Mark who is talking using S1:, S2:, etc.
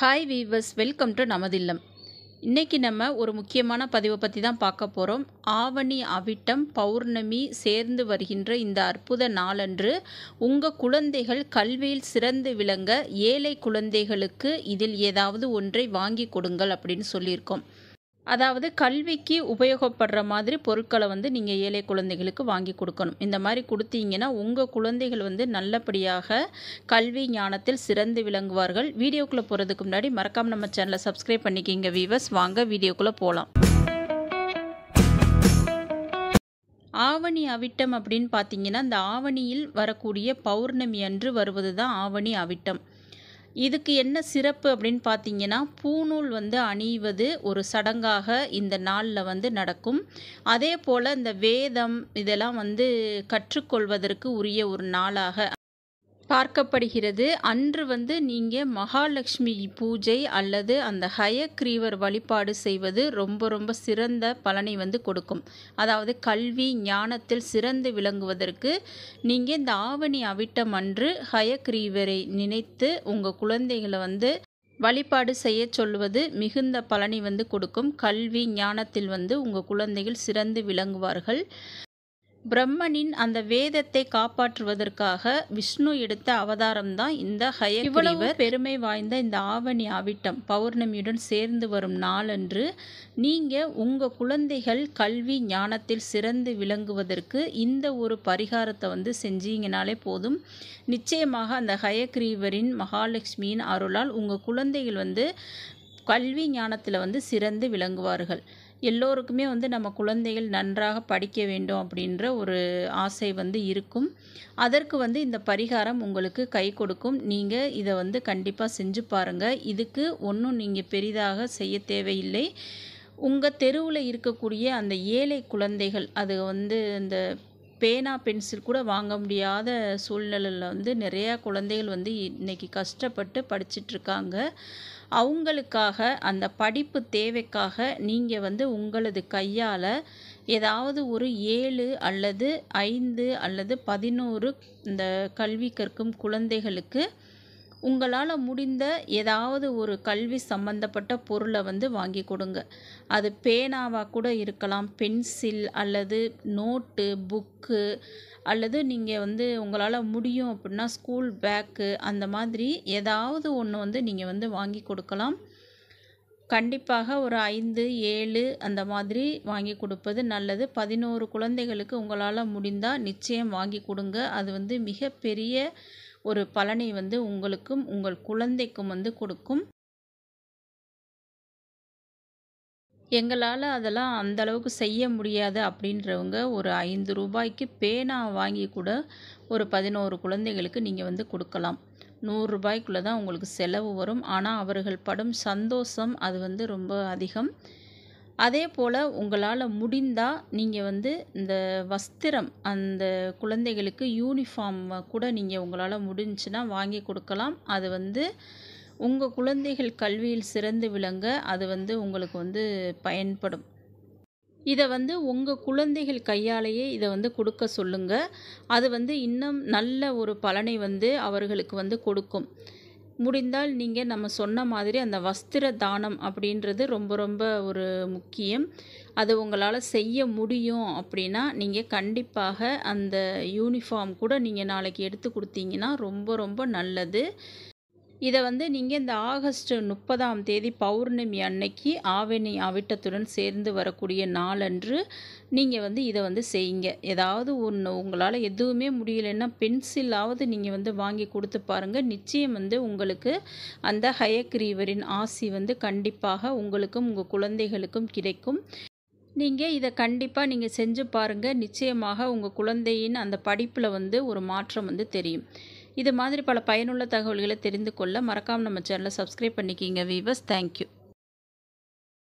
S1: hi viewers welcome to நமதில்லம் இன்றைக்கி நம்ம ஒரு முக்கியமான பதிவை பற்றி தான் பார்க்க போகிறோம் ஆவணி அவிட்டம் பௌர்ணமி சேர்ந்து வருகின்ற இந்த அற்புத நாளன்று உங்கள் குழந்தைகள் கல்வியில் சிறந்து விளங்க ஏழை குழந்தைகளுக்கு இதில் ஏதாவது ஒன்றை வாங்கி கொடுங்கள் அப்படின்னு சொல்லியிருக்கோம் அதாவது கல்விக்கு உபயோகப்படுற மாதிரி பொருட்களை வந்து நீங்கள் ஏழை குழந்தைகளுக்கு வாங்கி கொடுக்கணும் இந்த மாதிரி கொடுத்தீங்கன்னா உங்கள் குழந்தைகள் வந்து நல்லபடியாக கல்வி ஞானத்தில் சிறந்து விளங்குவார்கள் வீடியோக்குள்ளே போகிறதுக்கு முன்னாடி மறக்காமல் நம்ம சேனலை சப்ஸ்கிரைப் பண்ணிக்கிங்க வீவர்ஸ் வாங்க வீடியோக்குள்ளே போகலாம் ஆவணி அவிட்டம் அப்படின்னு பார்த்தீங்கன்னா இந்த ஆவணியில் வரக்கூடிய பௌர்ணமி அன்று வருவது தான் ஆவணி அவிட்டம் இதுக்கு என்ன சிறப்பு அப்படின்னு பார்த்தீங்கன்னா பூநூல் வந்து அணிவது ஒரு சடங்காக இந்த நாளில் வந்து நடக்கும் அதே போல் இந்த வேதம் இதெல்லாம் வந்து கற்றுக்கொள்வதற்கு உரிய ஒரு நாளாக பார்க்கப்படுகிறது அன்று வந்து நீங்கள் மகாலட்சுமி பூஜை அல்லது அந்த ஹயக்ரீவர் வழிபாடு செய்வது ரொம்ப ரொம்ப சிறந்த பலனை வந்து கொடுக்கும் அதாவது கல்வி ஞானத்தில் சிறந்து விளங்குவதற்கு நீங்கள் இந்த ஆவணி அவிட்டம் அன்று ஹயக்ரீவரை நினைத்து உங்கள் குழந்தைகளை வந்து வழிபாடு செய்ய சொல்வது மிகுந்த பலனை வந்து கொடுக்கும் கல்வி ஞானத்தில் வந்து உங்கள் குழந்தைகள் சிறந்து விளங்குவார்கள் பிரம்மனின் அந்த வேதத்தை காப்பாற்றுவதற்காக விஷ்ணு எடுத்த அவதாரம்தான் இந்த ஹய இவ்வளவு பெருமை வாய்ந்த இந்த ஆவணி ஆவிட்டம் பௌர்ணமியுடன் சேர்ந்து வரும் நாளன்று நீங்கள் உங்கள் குழந்தைகள் கல்வி ஞானத்தில் சிறந்து விளங்குவதற்கு இந்த ஒரு பரிகாரத்தை வந்து செஞ்சீங்கனாலே போதும் நிச்சயமாக அந்த ஹயக்ரீவரின் மகாலட்சுமியின் அருளால் உங்கள் குழந்தைகள் வந்து கல்வி ஞானத்தில் வந்து சிறந்து விளங்குவார்கள் எல்லோருக்குமே வந்து நம்ம குழந்தைகள் நன்றாக படிக்க வேண்டும் அப்படின்ற ஒரு ஆசை வந்து இருக்கும் அதற்கு வந்து இந்த பரிகாரம் உங்களுக்கு கை கொடுக்கும் நீங்கள் இதை வந்து கண்டிப்பாக செஞ்சு பாருங்கள் இதுக்கு ஒன்றும் நீங்கள் பெரிதாக செய்ய தேவையில்லை உங்கள் தெருவில் இருக்கக்கூடிய அந்த ஏழை குழந்தைகள் அது வந்து இந்த பேனா பென்சில் கூட வாங்க முடியாத சூழ்நிலையில் வந்து நிறையா குழந்தைகள் வந்து இன்றைக்கி கஷ்டப்பட்டு படிச்சிட்ருக்காங்க அவங்களுக்காக அந்த படிப்பு தேவைக்காக நீங்கள் வந்து உங்களது கையால் ஏதாவது ஒரு ஏழு அல்லது ஐந்து அல்லது பதினோரு இந்த கல்வி கற்கும் குழந்தைகளுக்கு உங்களால் முடிந்த ஏதாவது ஒரு கல்வி சம்பந்தப்பட்ட பொருளை வந்து வாங்கி கொடுங்க அது பேனாவாக கூட இருக்கலாம் பென்சில் அல்லது நோட்டு புக்கு அல்லது நீங்கள் வந்து உங்களால் முடியும் அப்படின்னா ஸ்கூல் பேக்கு அந்த மாதிரி ஏதாவது ஒன்று வந்து நீங்கள் வந்து வாங்கி கொடுக்கலாம் கண்டிப்பாக ஒரு ஐந்து ஏழு அந்த மாதிரி வாங்கி கொடுப்பது நல்லது பதினோரு குழந்தைகளுக்கு உங்களால் முடிந்தால் நிச்சயம் வாங்கி கொடுங்க அது வந்து மிகப்பெரிய ஒரு பலனை வந்து உங்களுக்கும் உங்கள் குழந்தைக்கும் வந்து கொடுக்கும் எங்களால் அதெல்லாம் அந்த அளவுக்கு செய்ய முடியாது அப்படின்றவங்க ஒரு ஐந்து ரூபாய்க்கு பேனா வாங்கி கூட ஒரு பதினோரு குழந்தைகளுக்கு நீங்கள் வந்து கொடுக்கலாம் நூறுரூபாய்க்குள்ளே தான் உங்களுக்கு செலவு வரும் ஆனால் அவர்கள் படும் சந்தோஷம் அது வந்து ரொம்ப அதிகம் அதே போல் உங்களால் முடிந்தால் நீங்கள் வந்து இந்த வஸ்திரம் அந்த குழந்தைகளுக்கு யூனிஃபார்ம் கூட நீங்கள் உங்களால் முடிஞ்சுன்னா வாங்கி கொடுக்கலாம் அது வந்து உங்கள் குழந்தைகள் கல்வியில் சிறந்து விளங்க அது வந்து உங்களுக்கு வந்து பயன்படும் இதை வந்து உங்கள் குழந்தைகள் கையாலேயே இதை வந்து கொடுக்க சொல்லுங்கள் அது வந்து இன்னும் நல்ல ஒரு பலனை வந்து அவர்களுக்கு வந்து கொடுக்கும் முடிந்தால் நீங்கள் நம்ம சொன்ன மாதிரி அந்த வஸ்திர தானம் அப்படின்றது ரொம்ப ரொம்ப ஒரு முக்கியம் அது உங்களால் செய்ய முடியும் அப்படின்னா நீங்கள் கண்டிப்பாக அந்த யூனிஃபார்ம் கூட நீங்கள் நாளைக்கு எடுத்து கொடுத்தீங்கன்னா ரொம்ப ரொம்ப நல்லது இதை வந்து நீங்கள் இந்த ஆகஸ்ட் முப்பதாம் தேதி பௌர்ணமி அன்னைக்கு ஆவணி அவிட்டத்துடன் சேர்ந்து வரக்கூடிய நாளன்று நீங்கள் வந்து இதை வந்து செய்யுங்க ஏதாவது ஒன்று உங்களால் எதுவுமே முடியலைன்னா பென்சிலாவது நீங்கள் வந்து வாங்கி கொடுத்து பாருங்கள் நிச்சயம் வந்து உங்களுக்கு அந்த ஹயக்ரீவரின் ஆசி வந்து கண்டிப்பாக உங்களுக்கும் உங்கள் குழந்தைகளுக்கும் கிடைக்கும் நீங்கள் இதை கண்டிப்பாக நீங்கள் செஞ்சு பாருங்கள் நிச்சயமாக உங்கள் குழந்தையின் அந்த படிப்பில் வந்து ஒரு மாற்றம் வந்து தெரியும் இது மாதிரி பல பயனுள்ள தகவல்களை தெரிந்து கொள்ள மறக்காமல் நம்ம சேனலை சப்ஸ்கிரைப் பண்ணிக்கிங்க வீவர்ஸ் தேங்க்யூ